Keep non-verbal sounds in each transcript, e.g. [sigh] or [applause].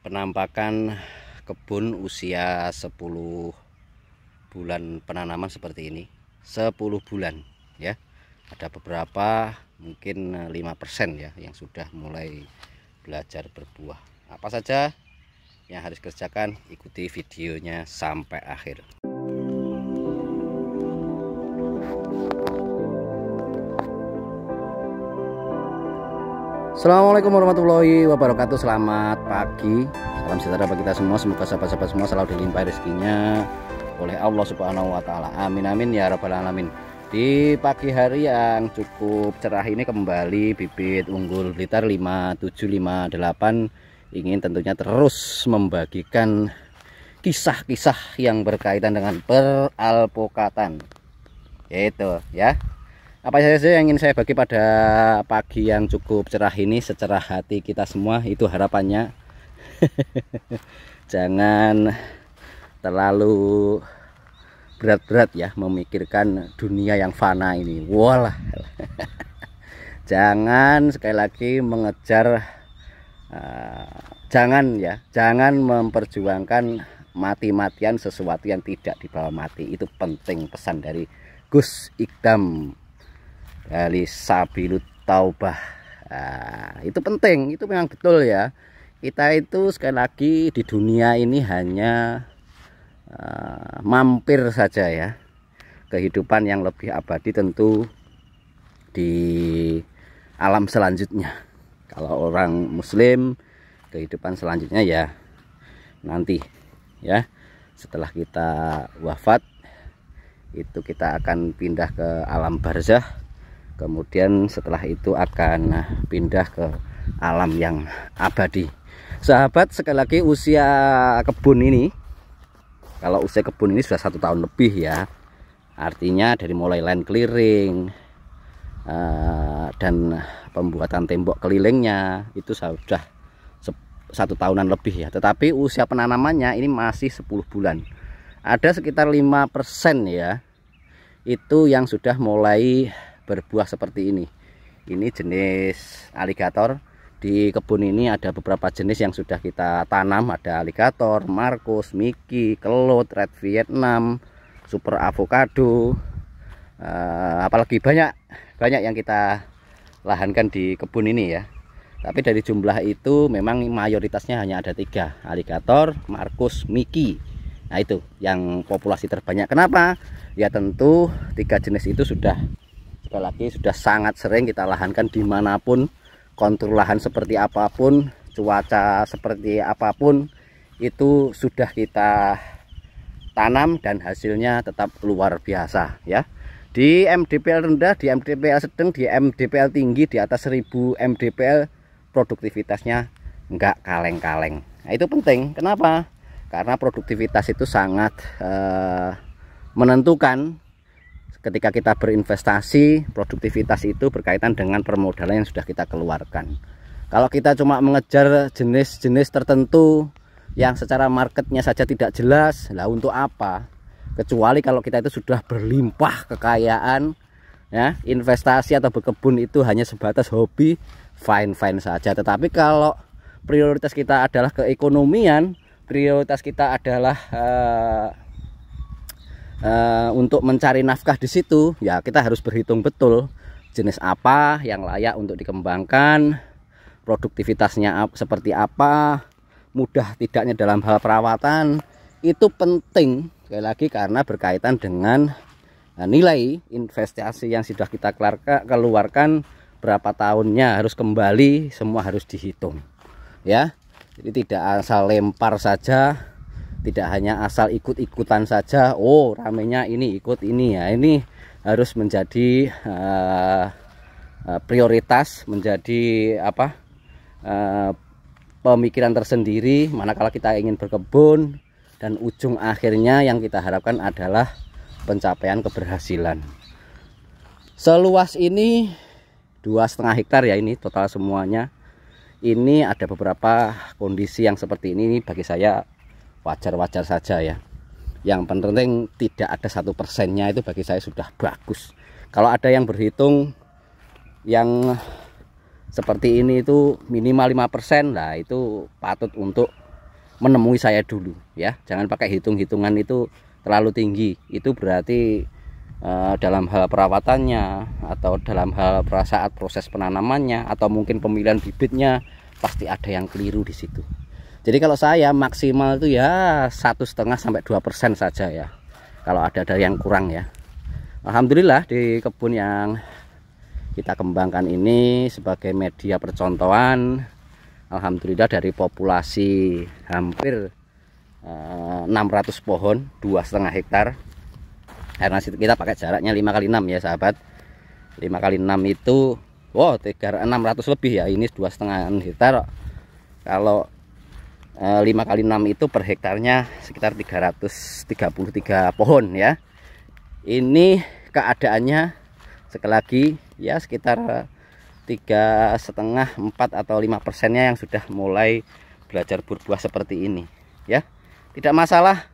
penampakan kebun usia 10 bulan penanaman seperti ini 10 bulan ya ada beberapa mungkin 5% ya yang sudah mulai belajar berbuah apa saja yang harus kerjakan ikuti videonya sampai akhir Assalamualaikum warahmatullahi wabarakatuh Selamat pagi Salam sejahtera bagi kita semua Semoga sahabat-sahabat semua selalu dilimpahi rezekinya Oleh Allah subhanahu wa ta'ala Amin amin ya rabbal alamin Di pagi hari yang cukup cerah ini Kembali bibit unggul liter 5758 Ingin tentunya terus membagikan Kisah-kisah yang berkaitan dengan peralpokatan Yaitu ya apa saja yang ingin saya bagi pada pagi yang cukup cerah ini secara hati kita semua itu harapannya [laughs] jangan terlalu berat-berat ya memikirkan dunia yang fana ini walah [laughs] jangan sekali lagi mengejar uh, jangan ya jangan memperjuangkan mati-matian sesuatu yang tidak dibawa mati itu penting pesan dari Gus Ikdam sabilut taubah nah, itu penting itu memang betul ya kita itu sekali lagi di dunia ini hanya uh, mampir saja ya kehidupan yang lebih abadi tentu di alam selanjutnya kalau orang muslim kehidupan selanjutnya ya nanti ya setelah kita wafat itu kita akan pindah ke alam barzah kemudian setelah itu akan nah, pindah ke alam yang abadi sahabat sekali lagi usia kebun ini kalau usia kebun ini sudah satu tahun lebih ya artinya dari mulai land clearing eh, dan pembuatan tembok kelilingnya itu sudah satu tahunan lebih ya tetapi usia penanamannya ini masih 10 bulan ada sekitar 5% ya itu yang sudah mulai berbuah seperti ini ini jenis aligator di kebun ini ada beberapa jenis yang sudah kita tanam ada aligator, markus, miki, kelut, red vietnam super avocado uh, apalagi banyak banyak yang kita lahankan di kebun ini ya tapi dari jumlah itu memang mayoritasnya hanya ada tiga aligator, markus, miki nah itu yang populasi terbanyak kenapa ya tentu tiga jenis itu sudah sekali lagi sudah sangat sering kita lahankan dimanapun kontur lahan seperti apapun cuaca seperti apapun itu sudah kita tanam dan hasilnya tetap luar biasa ya di MDPL rendah di MDPL sedang di MDPL tinggi di atas 1000 MDPL produktivitasnya nggak kaleng-kaleng nah, itu penting kenapa karena produktivitas itu sangat eh, menentukan ketika kita berinvestasi produktivitas itu berkaitan dengan permodalan yang sudah kita keluarkan kalau kita cuma mengejar jenis-jenis tertentu yang secara marketnya saja tidak jelas lah untuk apa kecuali kalau kita itu sudah berlimpah kekayaan ya investasi atau berkebun itu hanya sebatas hobi fine fine saja tetapi kalau prioritas kita adalah keekonomian prioritas kita adalah eh, uh, untuk mencari nafkah di situ ya kita harus berhitung betul jenis apa yang layak untuk dikembangkan produktivitasnya seperti apa mudah tidaknya dalam hal perawatan itu penting sekali lagi karena berkaitan dengan eh, nilai investasi yang sudah kita keluarkan berapa tahunnya harus kembali semua harus dihitung ya jadi tidak asal lempar saja tidak hanya asal ikut-ikutan saja oh ramenya ini ikut ini ya ini harus menjadi uh, prioritas menjadi apa uh, pemikiran tersendiri manakala kita ingin berkebun dan ujung akhirnya yang kita harapkan adalah pencapaian keberhasilan seluas ini dua setengah hektar ya ini total semuanya ini ada beberapa kondisi yang seperti ini, ini bagi saya wajar-wajar saja ya yang penting tidak ada satu persennya itu bagi saya sudah bagus kalau ada yang berhitung yang seperti ini itu minimal 5% lah itu patut untuk menemui saya dulu ya jangan pakai hitung-hitungan itu terlalu tinggi itu berarti uh, dalam hal perawatannya atau dalam hal saat proses penanamannya atau mungkin pemilihan bibitnya pasti ada yang keliru di situ jadi kalau saya maksimal itu ya satu setengah sampai dua persen saja ya kalau ada dari yang kurang ya Alhamdulillah di kebun yang kita kembangkan ini sebagai media percontohan Alhamdulillah dari populasi hampir 600 eh, pohon dua setengah hektar karena kita pakai jaraknya 5 kali 6 ya sahabat 5 kali 6 itu wow 300, 600 lebih ya ini dua setengah hektar kalau 5 eh, kali 6 itu per hektarnya sekitar 333 pohon ya ini keadaannya sekali lagi ya sekitar tiga setengah empat atau lima persennya yang sudah mulai belajar berbuah seperti ini ya tidak masalah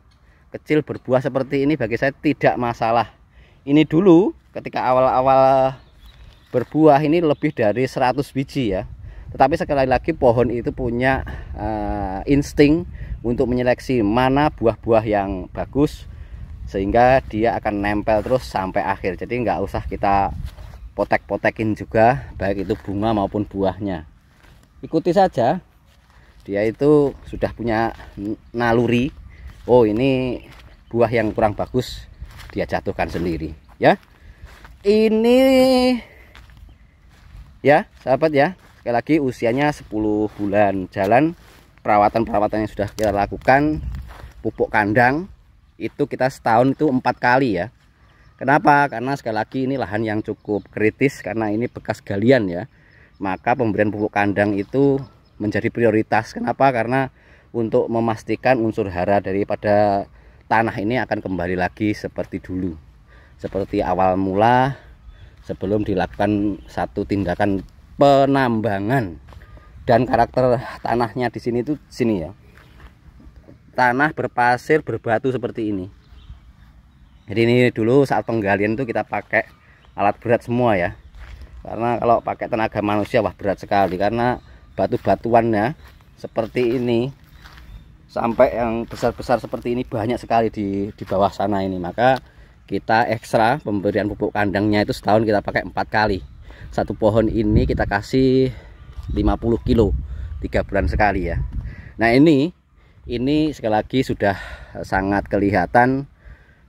kecil berbuah seperti ini bagi saya tidak masalah ini dulu ketika awal-awal berbuah ini lebih dari 100 biji ya tetapi sekali lagi pohon itu punya uh, insting untuk menyeleksi mana buah-buah yang bagus sehingga dia akan nempel terus sampai akhir. Jadi nggak usah kita potek-potekin juga baik itu bunga maupun buahnya. Ikuti saja. Dia itu sudah punya naluri. Oh, ini buah yang kurang bagus dia jatuhkan sendiri, ya. Ini ya, sahabat ya, sekali lagi usianya 10 bulan jalan perawatan-perawatan yang sudah kita lakukan pupuk kandang itu kita setahun itu empat kali ya kenapa karena sekali lagi ini lahan yang cukup kritis karena ini bekas galian ya maka pemberian pupuk kandang itu menjadi prioritas kenapa karena untuk memastikan unsur hara daripada tanah ini akan kembali lagi seperti dulu seperti awal mula sebelum dilakukan satu tindakan penambangan dan karakter tanahnya di sini itu sini ya tanah berpasir berbatu seperti ini jadi ini dulu saat penggalian itu kita pakai alat berat semua ya karena kalau pakai tenaga manusia wah berat sekali karena batu-batuannya seperti ini sampai yang besar-besar seperti ini banyak sekali di, di bawah sana ini maka kita ekstra pemberian pupuk kandangnya itu setahun kita pakai empat kali satu pohon ini kita kasih 50 kilo tiga bulan sekali ya Nah ini ini sekali lagi sudah sangat kelihatan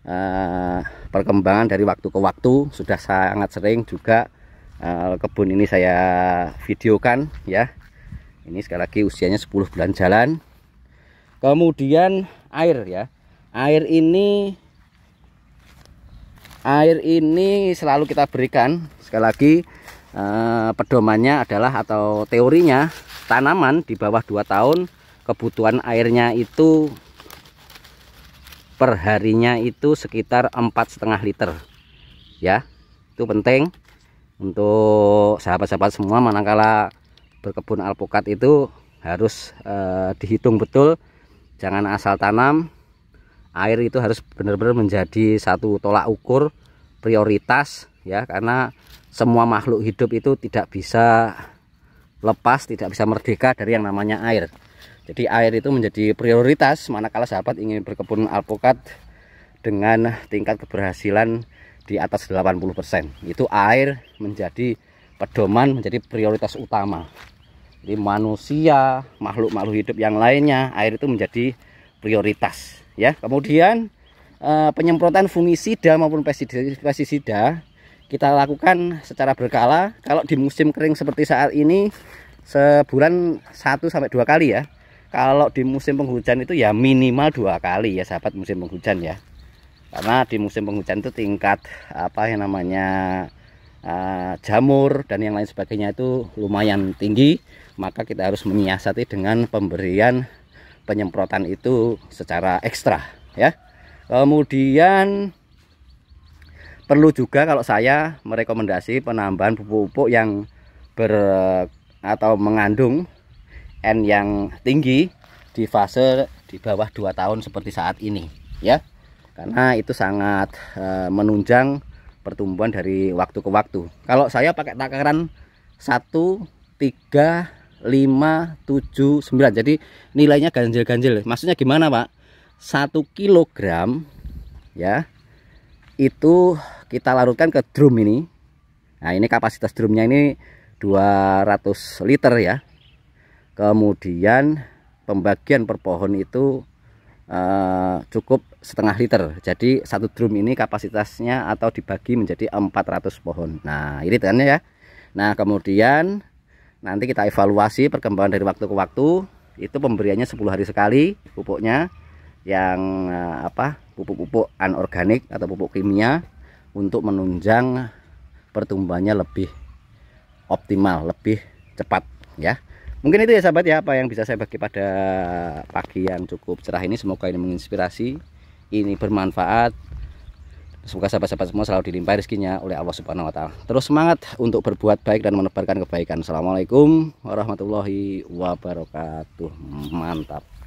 uh, perkembangan dari waktu ke waktu sudah sangat sering juga uh, kebun ini saya videokan ya ini sekali lagi usianya 10 bulan jalan kemudian air ya air ini air ini selalu kita berikan sekali lagi eh, pedomannya adalah atau teorinya tanaman di bawah 2 tahun kebutuhan airnya itu perharinya itu sekitar empat setengah liter ya itu penting untuk sahabat-sahabat semua manakala berkebun alpukat itu harus eh, dihitung betul jangan asal tanam air itu harus benar-benar menjadi satu tolak ukur prioritas ya karena semua makhluk hidup itu tidak bisa lepas tidak bisa merdeka dari yang namanya air jadi air itu menjadi prioritas manakala sahabat ingin berkebun alpukat dengan tingkat keberhasilan di atas 80% itu air menjadi pedoman menjadi prioritas utama jadi manusia makhluk-makhluk hidup yang lainnya air itu menjadi prioritas ya kemudian eh, penyemprotan fungisida maupun pestisida kita lakukan secara berkala kalau di musim kering seperti saat ini sebulan 1 sampai dua kali ya kalau di musim penghujan itu ya minimal dua kali ya sahabat musim penghujan ya karena di musim penghujan itu tingkat apa yang namanya uh, jamur dan yang lain sebagainya itu lumayan tinggi maka kita harus menyiasati dengan pemberian penyemprotan itu secara ekstra ya kemudian perlu juga kalau saya merekomendasi penambahan pupuk-pupuk yang ber atau mengandung N yang tinggi di fase di bawah 2 tahun seperti saat ini ya karena itu sangat e, menunjang pertumbuhan dari waktu ke waktu kalau saya pakai takaran 1 3 5, 7, 9 jadi nilainya ganjil-ganjil maksudnya gimana Pak 1 kilogram ya itu kita larutkan ke drum ini nah ini kapasitas drumnya ini 200 liter ya kemudian pembagian per pohon itu eh, cukup setengah liter jadi satu drum ini kapasitasnya atau dibagi menjadi 400 pohon nah ini tanya ya nah kemudian nanti kita evaluasi perkembangan dari waktu ke waktu itu pemberiannya 10 hari sekali pupuknya yang eh, apa pupuk-pupuk anorganik atau pupuk kimia untuk menunjang pertumbuhannya lebih optimal, lebih cepat ya. Mungkin itu ya sahabat ya apa yang bisa saya bagi pada pagi yang cukup cerah ini semoga ini menginspirasi, ini bermanfaat. Semoga sahabat-sahabat semua selalu dilimpahi rezekinya oleh Allah Subhanahu wa taala. Terus semangat untuk berbuat baik dan menebarkan kebaikan. Assalamualaikum warahmatullahi wabarakatuh. Mantap.